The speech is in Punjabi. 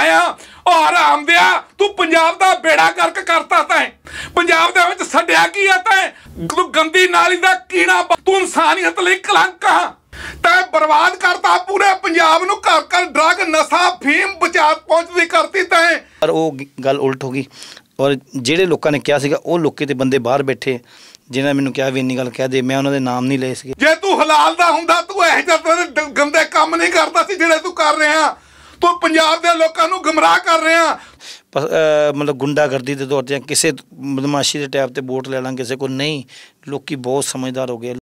ਆਇਆ ਔਰ ਆਰਾਮ ਦਿਆ ਤੂੰ ਪੰਜਾਬ ਦਾ ਬੇੜਾ ਕਰਕ ਕਰਤਾ ਤੈ ਪੰਜਾਬ ਦੇ ਵਿੱਚ ਛੱਡਿਆ ਕੀ ਆ ਤੈ ਤੂੰ ਗੰਦੀ ਨਾਲੀ ਦਾ ਕੀੜਾ ਤੂੰ ਇਨਸਾਨੀਅਤ ਲਈ ਕਲੰਕ ਆ ਤੈ ਬਰਬਾਦ ਕਰਤਾ ਪੂਰੇ ਪੰਜਾਬ ਨੂੰ ਘਰ ਘਰ ਡਰਗ ਨਸ਼ਾ ਫੀਮ ਬਚਾਤ ਪਹੁੰਚਦੀ ਕਰਤੀ ਤੈ ਪਰ ਉਹ ਗੱਲ ਉਲਟ ਹੋ ਗਈ ਔਰ ਜਿਹੜੇ ਲੋਕਾਂ ਨੇ ਕਿਹਾ ਸੀਗਾ ਉਹ ਲੋਕੇ ਤੇ ਬੰਦੇ ਬਾਹਰ ਬੈਠੇ ਜਿਨ੍ਹਾਂ ਮੈਨੂੰ ਕਿਹਾ ਵੀ ਇੰਨੀ ਗੱਲ ਕਹਿ ਦੇ ਮੈਂ ਉਹਨਾਂ ਦੇ ਨਾਮ ਨਹੀਂ ਲਏ ਸੀਗੇ ਜੇ ਤੂੰ ਹਲਾਲ ਦਾ ਹੁੰਦਾ ਤੂੰ ਇਹ ਜਿਹੇ ਗੰਦੇ ਕੰਮ ਨਹੀਂ ਕਰਦਾ ਸੀ ਜਿਹੜੇ ਤੂੰ ਕਰ ਰਿਹਾ ਤੂੰ ਪੰਜਾਬ ਦੇ ਲੋਕਾਂ ਨੂੰ ਗਮਰਾਹ ਕਰ ਰਿਹਾ ਮਤਲਬ ਗੁੰਡਾਗਰਦੀ ਦੇ ਦੌਰ ਤੇ ਕਿਸੇ ਬਦਮਾਸ਼ੀ ਦੇ ਟੈਪ ਤੇ ਵੋਟ ਲੈ ਲਾਂ ਕਿਸੇ ਕੋ ਨਹੀਂ ਲੋਕੀ ਬਹੁਤ ਸਮਝਦਾਰ ਹੋ ਗਏ